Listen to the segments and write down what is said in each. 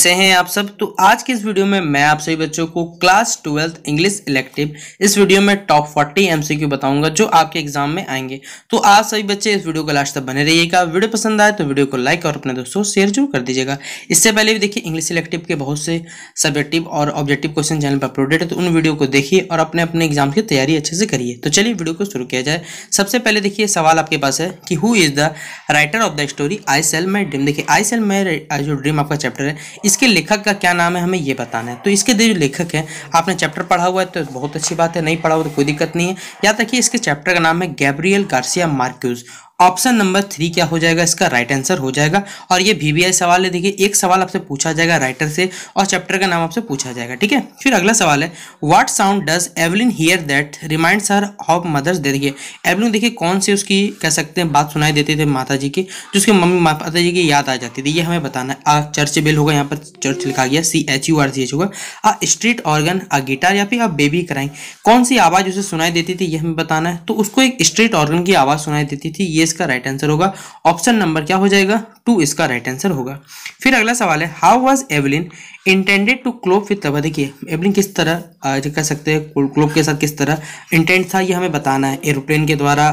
से हैं आप सब तो आज के इस वीडियो में मैं आप सभी बच्चों को क्लास ट्वेल्थ इंग्लिश इलेक्टिव इस वीडियो में टॉप 40 एमसीक्यू बताऊंगा जो आपके एग्जाम में आएंगे तो आप सभी बच्चे इस वीडियो को लास्ट तक बने रहिएगा वीडियो पसंद आए तो वीडियो को लाइक और अपने दोस्तों शेयर जरूर कर दीजिएगा इससे पहले भी देखिए इंग्लिश इलेक्टिव के बहुत से सब्जेक्टिव और ऑब्जेक्टिव क्वेश्चन चैनल पर अपलोडेड है तो उन वीडियो को देखिए और अपने अपने एग्जाम की तैयारी अच्छे से करिए तो चलिए वीडियो को शुरू किया जाए सबसे पहले देखिए सवाल आपके पास है कि who is the writer of the story I sell my dream देखिए आई सेल माई जो ड्रीम आपका चैप्टर है इसके लेखक का क्या नाम है हमें ये बताना है तो इसके जो लेखक हैं आपने चैप्टर पढ़ा हुआ है तो बहुत अच्छी बात है नहीं पढ़ा हुआ तो कोई दिक्कत नहीं है याद रखिए इसके चैप्टर का नाम है Gabriel Garcia Marquez option number three क्या हो जाएगा इसका राइट आंसर हो जाएगा और ये वीवीआई सवाल है देखिए एक सवाल आपसे पूछा जाएगा राइटर से और चैप्टर का नाम आपसे पूछा जाएगा ठीक है फिर अगला सवाल है what sound does Evelyn hear that remind sir of mothers they देखिए एवलिन देखिए कौन सी उसकी कह सकते हैं बात सुनाई देते थे माता जी की जिसके मम्मी माता जी की याद आ जाती थी ये हमें बताना है चर्च बेल होगा यहाँ पर चर्च लिखा गया C H U R C H होगा a street organ a guitar या फिर आप बेबी कराई कौन सी आवाज़ उसे सुनाई देती थी यह हमें बताना है तो उसको एक स्ट्रीट ऑर्गन की आवाज़ सुनाई देती थी ये इसका राइट आंसर होगा ऑप्शन नंबर क्या हो जाएगा टू इसका राइट आंसर होगा फिर अगला सवाल है how was Evelyn intended to elope with अब देखिए एयरप्लेन किस तरह कह सकते हैं क्लोप के साथ किस तरह इंटेंट था ये हमें बताना है एरोप्लेन के द्वारा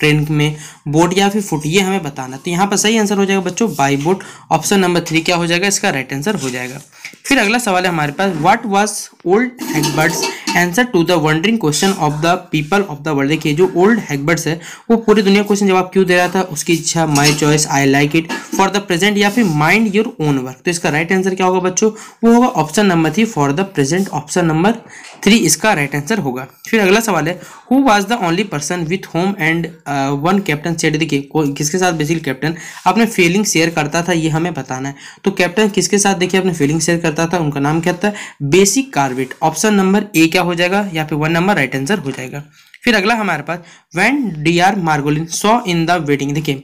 ट्रेन में बोट या फिर फुट ये हमें बताना तो यहाँ पर सही आंसर हो जाएगा बच्चों by boat option number three क्या हो जाएगा इसका राइट आंसर हो जाएगा फिर अगला सवाल है हमारे पास what was old Hagberd's answer to the wondering question of the people of the world देखिए जो ओल्ड हैगबर्ड्स है वो पूरी दुनिया क्वेश्चन जवाब क्यों दे रहा था उसकी इच्छा my choice I like it for the present या फिर माइंड योर ओन वर्क तो इसका राइट आंसर क्या होगा बच्चों वो होगा option number three for the present option number three इसका राइट right आंसर होगा फिर अगला सवाल है who was the only person with home and one captain set देखिए किसके साथ बेसिकली कैप्टन अपने फीलिंग शेयर करता था ये हमें बताना है तो कैप्टन किसके साथ देखिए अपने फीलिंग शेयर करता था उनका नाम क्या था basic Corbett option number A क्या हो जाएगा या फिर वन नंबर राइट आंसर हो जाएगा फिर अगला हमारे पास when D R Margolin saw in the wedding देखिए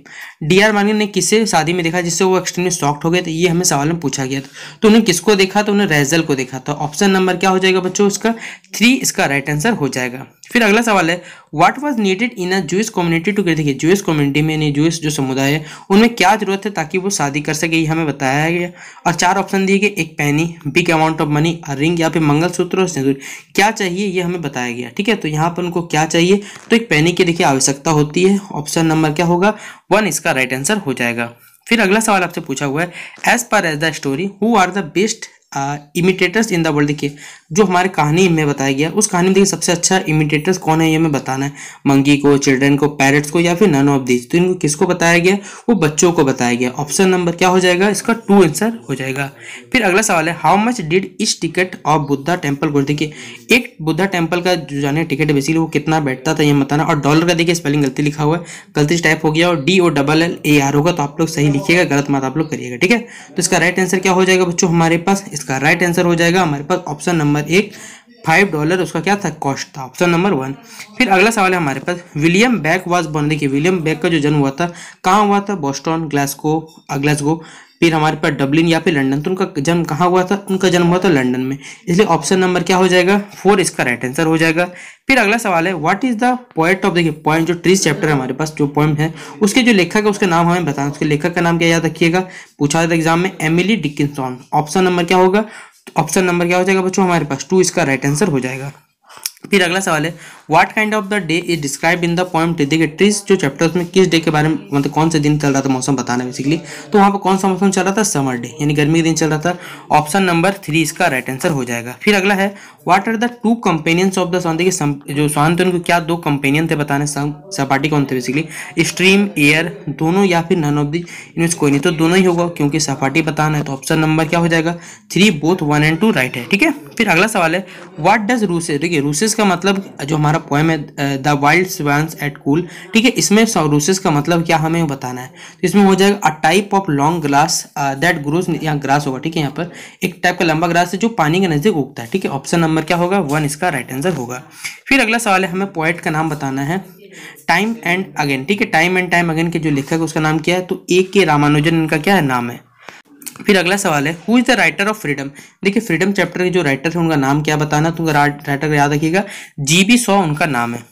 डी आर मार्गोलिन ने किसे शादी में देखा जिससे वो एक्सट्रीमली सॉफ्ट हो गए तो ये हमें सवाल में पूछा गया था तो उन्हें किसको देखा तो उन्हें रेजल को देखा था ऑप्शन नंबर क्या हो जाएगा बच्चों इसका थ्री इसका राइट आंसर हो जाएगा फिर अगला सवाल है what was needed in a Jews community to देखिए जूस कम्युनिटी में जूस जो समुदाय है उनमें क्या जरूरत है ताकि वो शादी कर सके ये हमें बताया गया और चार ऑप्शन दिए गए एक penny big amount of money और रिंग या फिर मंगलसूत्र और सिंदूर क्या चाहिए ये हमें बताया गया ठीक है तो यहाँ पर उनको क्या चाहिए तो एक पैनी की देखिए आवश्यकता होती है ऑप्शन नंबर क्या होगा वन इसका राइट आंसर हो जाएगा फिर अगला सवाल आपसे पूछा हुआ है as per as the story who are the best imitators in the world देखिए जो हमारे कहानी में बताया गया उस कहानी में देखिए सबसे अच्छा इमिटेटर्स कौन है ये हमें बताना है मंकी को चिल्ड्रन को पैरट्स को या फिर नन ऑफ दीज तो इनको किसको बताया गया वो बच्चों को बताया गया ऑप्शन नंबर क्या हो जाएगा इसका टू आंसर हो जाएगा फिर अगला सवाल है how much did is ticket of Buddha temple को देखिए एक बुद्धा टेम्पल का जो जाने टिकट है बेसिकली वो कितना बैठता था ये बताना और डॉलर का देखिए स्पेलिंग गलती लिखा हुआ है गलती टाइप हो गया और D O double L A R होगा तो आप लोग सही लिखिएगा गलत मत आप लोग करिएगा ठीक है तो इसका राइट आंसर क्या हो जाएगा बच्चों हमारे पास इसका राइट आंसर हो जाएगा हमारे पास ऑप्शन नंबर एक फाइव डॉलर उसका क्या था कॉस्ट था ऑप्शन नंबर वन फिर अगला सवाल है हमारे पास विलियम बैक वॉज बॉर्न देखिए विलियम बैक का जो जन्म हुआ था कहाँ हुआ था बोस्टन ग्लास्को ग्लास्गो फिर हमारे पास डब्लिन या फिर लंडन तो उनका जन्म कहाँ हुआ था उनका जन्म हुआ था लंडन में इसलिए ऑप्शन नंबर क्या हो जाएगा फोर इसका राइट आंसर हो जाएगा फिर अगला सवाल है what is the point of देखिए पॉइंट जो ट्रीज चैप्टर है हमारे पास जो पॉइंट है उसके जो लेखक है उसका नाम हमें बताना उसके लेखक का नाम क्या याद रखिएगा पूछा जाता एग्जाम में एमिली डिकिनसॉन ऑप्शन नंबर क्या होगा ऑप्शन तो नंबर क्या हो जाएगा बच्चों हमारे पास टू इसका राइट आंसर हो जाएगा फिर अगला सवाल है what kind of the day is describe in the point देखिए ट्रीज जो चैप्टर में किस डे के बारे में मतलब कौन से दिन चल रहा था मौसम बताना बेसिकली तो वहाँ पर कौन सा मौसम चल रहा था समर डे यानी गर्मी का दिन चल रहा था ऑप्शन नंबर थ्री इसका राइट आंसर हो जाएगा फिर अगला है what are the two companions of the swan देखिए जो स्वान थे उनको क्या दो कंपेनियन थे बताने सपाटी कौन थे बेसिकली स्ट्रीम एयर दोनों या फिर नन ऑफ दी इनमें कोई नहीं तो दोनों ही होगा क्योंकि सपाटी बताना है तो ऑप्शन नंबर क्या हो जाएगा three both one and two right है ठीक है फिर अगला सवाल है वाट डज रूसेज देखिए रूसेज का मतलब जो हमारा हमारा पोएम है the wild swans at Coole ठीक है इसमें सौरूसिस का मतलब क्या हमें बताना है तो इसमें हो जाएगा a type of long grass that grows यहाँ ग्रास होगा ठीक है यहाँ पर एक टाइप का लंबा ग्रास है जो पानी के नज़दीक उगता है ठीक है ऑप्शन नंबर क्या होगा वन इसका राइट आंसर होगा फिर अगला सवाल है हमें पोएट का नाम बताना है टाइम एंड अगेन ठीक है टाइम एंड टाइम अगेन के जो लेखक है उसका नाम क्या है तो ए के रामानुजन इनका क्या है नाम है फिर अगला सवाल है who is the writer of freedom देखिए फ्रीडम चैप्टर के जो राइटर थे उनका नाम क्या बताना तुम राइटर याद रखिएगा जी बी सॉ उनका नाम है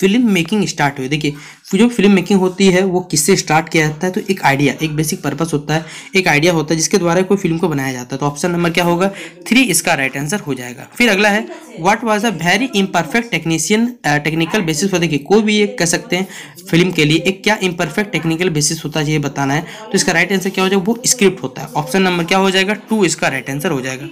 फिल्म मेकिंग स्टार्ट हुई देखिए जो फिल्म मेकिंग होती है वो किससे स्टार्ट किया जाता है तो एक आइडिया एक बेसिक पर्पस होता है एक आइडिया होता है जिसके द्वारा कोई फिल्म को बनाया जाता है तो ऑप्शन नंबर क्या होगा थ्री इसका राइट आंसर हो जाएगा फिर अगला है what was a very imperfect technician technical basis पर देखिए कोई भी एक कह सकते हैं फिल्म के लिए एक क्या इम्परफेक्ट टेक्निकल बेसिस होता है ये बताना है तो इसका राइट आंसर क्या हो जाएगा वो स्क्रिप्ट होता है ऑप्शन नंबर क्या हो जाएगा टू इसका राइट आंसर हो जाएगा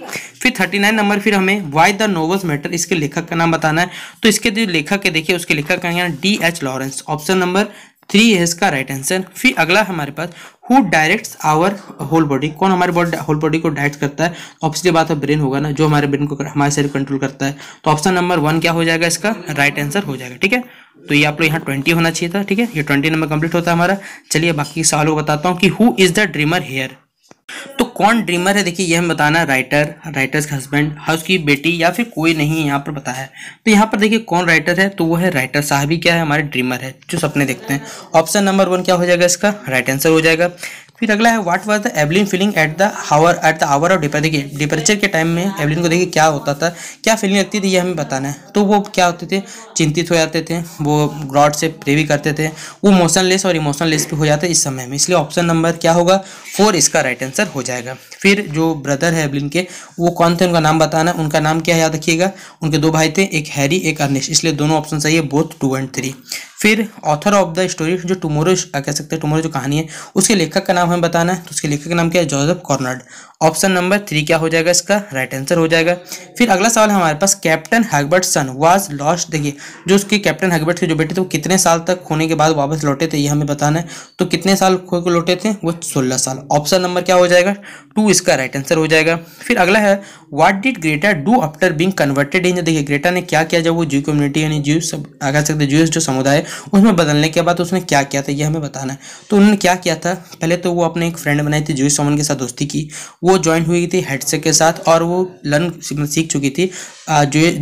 फिर थर्टी नाइन नंबर फिर हमें वाई द नोवल्स मैटर इसके लेखक का नाम बताना है तो इसके जो लेखक है देखिए उसके लेखक का यहाँ D H Lawrence option number three है इसका राइट आंसर फिर अगला हमारे पास who directs our whole body कौन हमारे बॉडी होल बॉडी को डायरेक्ट करता है ऑप्शन की बात है ब्रेन होगा ना जो हमारे ब्रेन को हमारे शरीर कंट्रोल करता है तो ऑप्शन नंबर वन क्या हो जाएगा इसका राइट आंसर हो जाएगा ठीक है तो ये आप लोग यहाँ ट्वेंटी होना चाहिए था ठीक है ये ट्वेंटी नंबर कंप्लीट होता है हमारा चलिए बाकी सवालों को बताता हूँ कि who is the dreamer here तो कौन ड्रीमर है देखिए यह हमें बताना राइटर राइटर्स का हस्बैंड की बेटी या फिर कोई नहीं यहाँ पर बताया है तो यहाँ पर देखिए कौन राइटर है तो वो है राइटर साहब ही क्या है हमारे ड्रीमर है जो सपने देखते हैं ऑप्शन नंबर वन क्या हो जाएगा इसका राइट आंसर हो जाएगा फिर अगला है what was the Eveline feeling at the hour at the hour of डिपर देखिए डिपरेचर के टाइम में एवलिन को देखिए क्या होता था क्या फीलिंग लगती थी ये हमें बताना है तो वो क्या होते थे चिंतित हो जाते थे वो ग्रॉड से प्रे भी करते थे वो मोशनलेस और इमोशनलेस भी हो जाते इस समय में इसलिए ऑप्शन नंबर क्या होगा फोर इसका राइट आंसर हो जाएगा फिर जो ब्रदर है एवलिन के वो कौन थे उनका नाम बताना उनका नाम क्या याद रखिएगा उनके दो भाई थे एक हैरी एक अर्निश इसलिए दोनों ऑप्शन सही है बोथ टू एंड थ्री फिर ऑथर ऑफ द स्टोरी जो टुमोरो कह सकते हैं टुमोरो जो कहानी है उसके लेखक का नाम नाम हमें बताना है तो उसके लेखक का नाम क्या है Joseph Conrad option number three क्या हो जाएगा इसका राइट आंसर हो जाएगा फिर अगला सवाल हमारे पास कैप्टन सन वाज लॉस्ट देखिए जो उसके कैप्टन हगबर्ट थे जो बेटे थे वो कितने साल तक होने के बाद वापस लौटे थे ये हमें बताना है तो कितने साल खो के लौटे थे वो सोलह साल ऑप्शन नंबर क्या हो जाएगा टू इसका राइट आंसर हो जाएगा फिर अगला है what did Greta do after being converted in देखिए ग्रेटा ने क्या किया जब वो जू कम्युनिटी यानी जू सब कह सकते जूस जो समुदाय उसमें बदलने के बाद उसने क्या किया था ये हमें बताना है तो उन्होंने क्या किया था पहले तो वो अपने एक फ्रेंड बनाई थी जूही सोमन के साथ दोस्ती की वो ज्वाइन हुई थी हेडसेक के साथ और वो लर्न सीख चुकी थी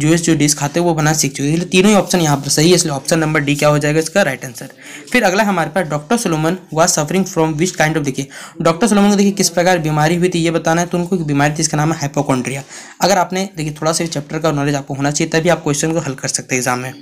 जूस जो डिश खाते वो बना सीख चुकी थी तीनों ही ऑप्शन यहाँ पर सही है इसलिए ऑप्शन नंबर डी क्या हो जाएगा इसका राइट आंसर फिर अगला हमारे पास doctor Solomon was suffering from which kind of देखिए डॉक्टर सोलोमन को देखिए किस प्रकार बीमारी हुई थी ये बताना है तो उनको एक बीमारी थी इसका नाम है हाइपोकॉन्ड्रिया अगर आपने देखिए थोड़ा सा चैप्टर का नॉलेज आपको होना चाहिए तभी आप क्वेश्चन को हल कर सकते हैं एग्जाम में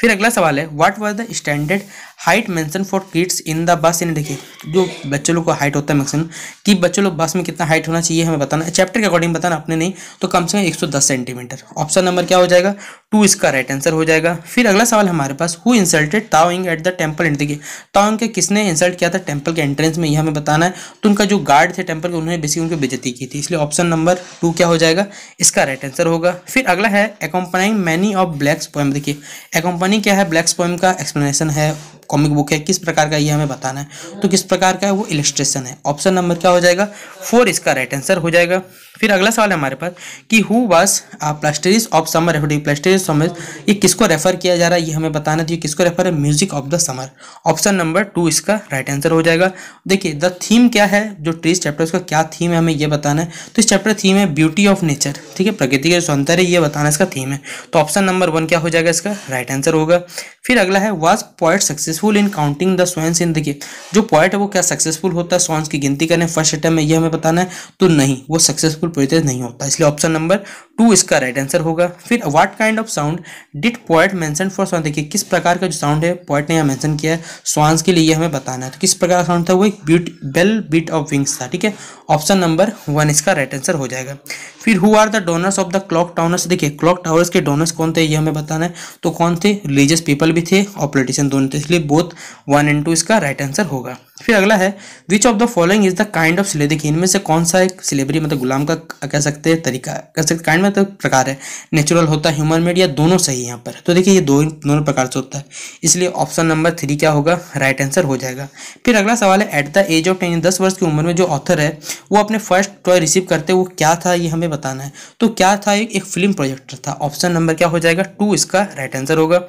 फिर अगला सवाल है what was the standard height mention for kids in the bus यानी देखिए जो बच्चों लोग को हाइट होता है मैक्सिमम कि बच्चों लोग बस में कितना हाइट होना चाहिए हमें बताना चैप्टर के अकॉर्डिंग बताना अपने नहीं तो कम से कम 110 सेंटीमीटर ऑप्शन नंबर क्या हो जाएगा टू इसका राइट आंसर हो जाएगा फिर अगला सवाल हमारे पास who insulted Taoing at the temple and के ताओंग के किसने इंसल्ट किया था टेम्पल के एंट्रेंस में यह हमें बताना है तो उनका जो गार्ड थे टेम्पल के उन्होंने बेसिक उनकी बेजती की थी इसलिए ऑप्शन नंबर टू क्या हो जाएगा इसका राइट आंसर होगा फिर अगला है accompanying many of Blake's poem देखिए एकम्पनी क्या है ब्लैक्स पोएम का एक्सप्लेनेशन है कॉमिक बुक है किस प्रकार का ये हमें बताना है तो किस प्रकार का है वो इलेस्ट्रेशन है ऑप्शन नंबर क्या हो जाएगा फोर इसका राइट आंसर हो जाएगा फिर अगला सवाल है हमारे पास कि who was plasterers of summer refer plasterers summer ये किसको रेफर किया जा रहा है ये हमें बताना चाहिए किसको रेफर है music of the summer option number two इसका राइट आंसर हो जाएगा देखिए द थीम क्या है जो ट्रीज चैप्टर उसका क्या थीम है हमें ये बताना है तो इस चैप्टर थीम है ब्यूटी ऑफ नेचर ठीक है प्रकृति का सौंदर्य ये बताना इसका थीम है तो ऑप्शन नंबर वन क्या हो जाएगा इसका राइट आंसर होगा फिर अगला है was point successful in counting the स्वयं इन देखिए जो पॉइंट है वो क्या सक्सेसफुल होता है स्वयं की गिनती करने फर्स्ट अटैम्प में ये हमें बताना है तो नहीं वो सक्सेसफुल बिल्कुल प्रोजेस नहीं होता इसलिए ऑप्शन नंबर टू इसका राइट आंसर होगा फिर what kind of sound did point mention for swan देखिए किस प्रकार का जो साउंड है पॉइंट ने यहाँ मेंशन किया है स्वांस के लिए हमें बताना है तो किस प्रकार का साउंड था वो एक ब्यूट बेल बीट ऑफ विंग्स था ठीक है ऑप्शन नंबर वन इसका राइट आंसर हो जाएगा फिर who are the donors of the clock towers देखिए क्लॉक टावर्स के डोनर्स कौन थे ये हमें बताना है तो कौन थे रिलीजियस पीपल भी थे और पोलिटिशियन दोनों थे इसलिए बोथ वन एंड टू इसका राइट आंसर होगा फिर अगला है which of the following is the kind of सिले देखिए इनमें से कौन सा एक सिलेबरी मतलब गुलाम का कह सकते हैं तरीका कह सकते काइंड मतलब प्रकार है नेचुरल होता है ह्यूमन मेड या दोनों सही यहाँ पर तो देखिए ये दो दोनों प्रकार से होता है इसलिए ऑप्शन नंबर थ्री क्या होगा राइट आंसर हो जाएगा फिर अगला सवाल है at the age of ten दस वर्ष की उम्र में जो ऑथर है वो अपने फर्स्ट टॉय रिसीव करते वो क्या था ये हमें बताना है तो क्या था एक, एक फिल्म प्रोजेक्टर था ऑप्शन नंबर क्या हो जाएगा टू इसका राइट आंसर होगा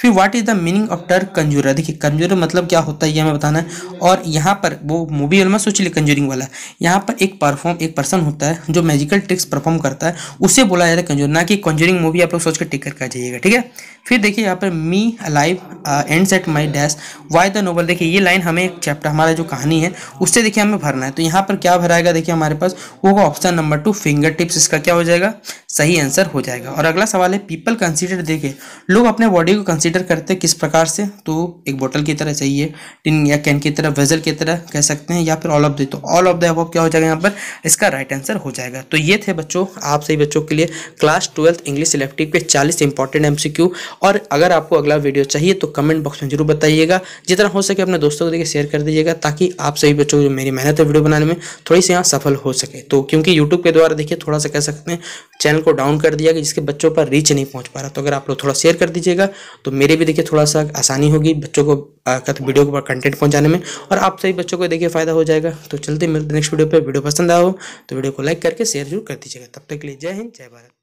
फिर what is the meaning of Turk कंजूरा देखिए कंजूर मतलब क्या होता है ये हमें बताना है और यहाँ पर वो मूवी में सोच ली कंजूरिंग वाला यहाँ पर एक परफॉर्म एक पर्सन होता है जो मैजिकल ट्रिक्स परफॉर्म करता है उसे बोला जाता है कंजूर ना कि कंजूरिंग मूवी आप लोग सोच कर टिकट कर जाइएगा ठीक है फिर देखिए यहाँ पर me alive and set my dash by the noble देखिए ये लाइन हमें एक चैप्टर हमारा जो कहानी है उससे देखिए हमें भरना है तो यहाँ पर क्या भराएगा देखिए हमारे पास वो होगा option number two finger tips इसका क्या हो जाएगा सही आंसर हो जाएगा और अगला सवाल है पीपल कंसिडर देखिए लोग अपने बॉडी को कंसिडर कंसीडर करते हैं किस प्रकार से तो एक बोतल की तरह चाहिए टिन या कैन की तरह वेजल की तरह कह सकते हैं या फिर ऑल ऑफ द तो ऑल ऑफ द अबव क्या हो जाएगा यहाँ पर इसका राइट आंसर हो जाएगा तो ये थे बच्चों आप सही बच्चों के लिए क्लास ट्वेल्थ इंग्लिश इलेक्ट्रिक पे चालीस इंपॉर्टेंट एम और अगर आपको अगला वीडियो चाहिए तो कमेंट बॉक्स में जरूर बताइएगा जितना हो सके अपने दोस्तों को देखिए शेयर कर दीजिएगा ताकि आप सभी बच्चों को मेरी मेहनत है वीडियो बनाने में थोड़ी सी यहाँ सफल हो सके तो क्योंकि यूट्यूब के द्वारा देखिए थोड़ा सा कह सकते हैं चैनल को डाउन कर दिया कि जिसके बच्चों पर रीच नहीं पहुँच पा रहा तो अगर आप लोग थोड़ा शेयर कर दीजिएगा तो मेरे भी देखिए थोड़ा सा आसानी होगी बच्चों को वीडियो के कंटेंट पहुंचाने में और आप सभी बच्चों को देखिए फ़ायदा हो जाएगा तो चलते मिलते नेक्स्ट वीडियो पर वीडियो पसंद आओ तो वीडियो को लाइक करके शेयर जरूर कर दीजिएगा तब तक के लिए जय हिंद जय भारत